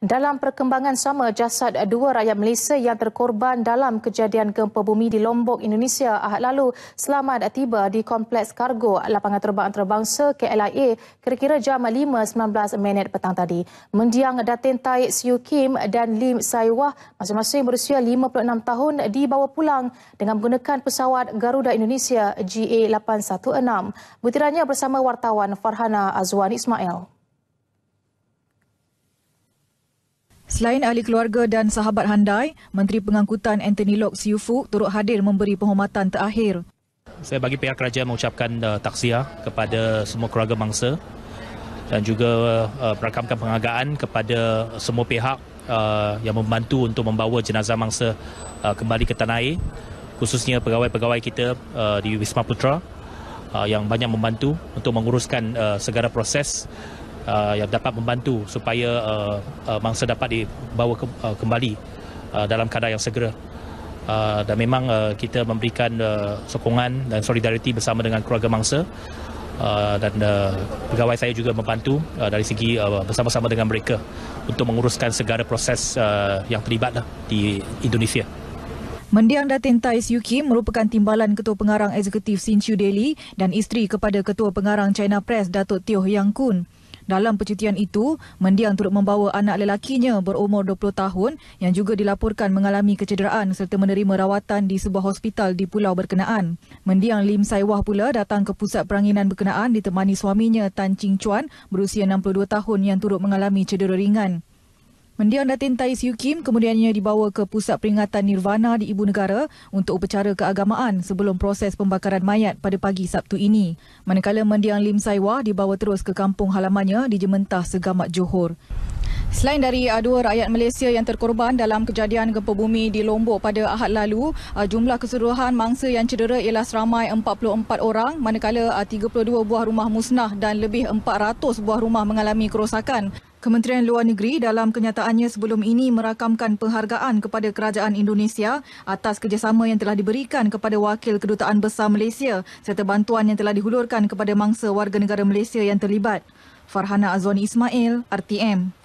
Dalam perkembangan sama, jasad dua rakyat Malaysia yang terkorban dalam kejadian gempa bumi di Lombok, Indonesia ahad lalu selamat tiba di Kompleks Kargo Lapangan Terbang Antarabangsa KLIA kira-kira jam 5.19 minit petang tadi. Mendiang Datin Tai Siu Kim dan Lim Sai Wah masing-masing berusia 56 tahun dibawa pulang dengan menggunakan pesawat Garuda Indonesia GA816. Butirannya bersama wartawan Farhana Azwan Ismail. Selain ahli keluarga dan sahabat handai, Menteri Pengangkutan Anthony Lok Siu Fook turut hadir memberi penghormatan terakhir. Saya bagi pihak kerajaan mengucapkan uh, takziah kepada semua keluarga mangsa dan juga uh, eh, rakamkan penghargaan kepada semua pihak uh, yang membantu untuk membawa jenazah mangsa uh, kembali ke tanah air, khususnya pegawai-pegawai kita uh, di Wisma Putra uh, yang banyak membantu untuk menguruskan uh, segala proses uh, yang dapat membantu supaya uh, uh, mangsa dapat dibawa ke, uh, kembali uh, dalam keadaan yang segera. Uh, dan memang uh, kita memberikan uh, sokongan dan solidariti bersama dengan keluarga mangsa uh, dan uh, pegawai saya juga membantu uh, dari segi uh, bersama-sama dengan mereka untuk menguruskan segala proses uh, yang terlibat uh, di Indonesia. Mendiang Datin Tai Siu merupakan timbalan Ketua Pengarang Eksekutif Sin Chiu Daily dan isteri kepada Ketua Pengarang China Press Datuk Teo Yang Kun. Dalam percutian itu, mendiang turut membawa anak lelakinya berumur 20 tahun yang juga dilaporkan mengalami kecederaan serta menerima rawatan di sebuah hospital di pulau berkenaan. Mendiang Lim Sai Wah pula datang ke pusat peranginan berkenaan ditemani suaminya Tan Ching Chuan berusia 62 tahun yang turut mengalami cedera ringan. Mendiang Datin Tai Siu Kim kemudiannya dibawa ke Pusat Peringatan Nirvana di Ibu Negara untuk upacara keagamaan sebelum proses pembakaran mayat pada pagi Sabtu ini. Manakala mendiang Lim Sai dibawa terus ke kampung halamannya di Jementah Segamat Johor. Selain dari dua rakyat Malaysia yang terkorban dalam kejadian gempa bumi di Lombok pada Ahad lalu, ah, jumlah keseluruhan mangsa yang cedera ialah seramai 44 orang, manakala 32 ah, buah rumah musnah dan lebih 400 buah rumah mengalami kerosakan. Kementerian Luar Negeri dalam kenyataannya sebelum ini merakamkan penghargaan kepada kerajaan Indonesia atas kerjasama yang telah diberikan kepada wakil kedutaan besar Malaysia serta bantuan yang telah dihulurkan kepada mangsa warga negara Malaysia yang terlibat. Farhana Azwan Ismail, RTM.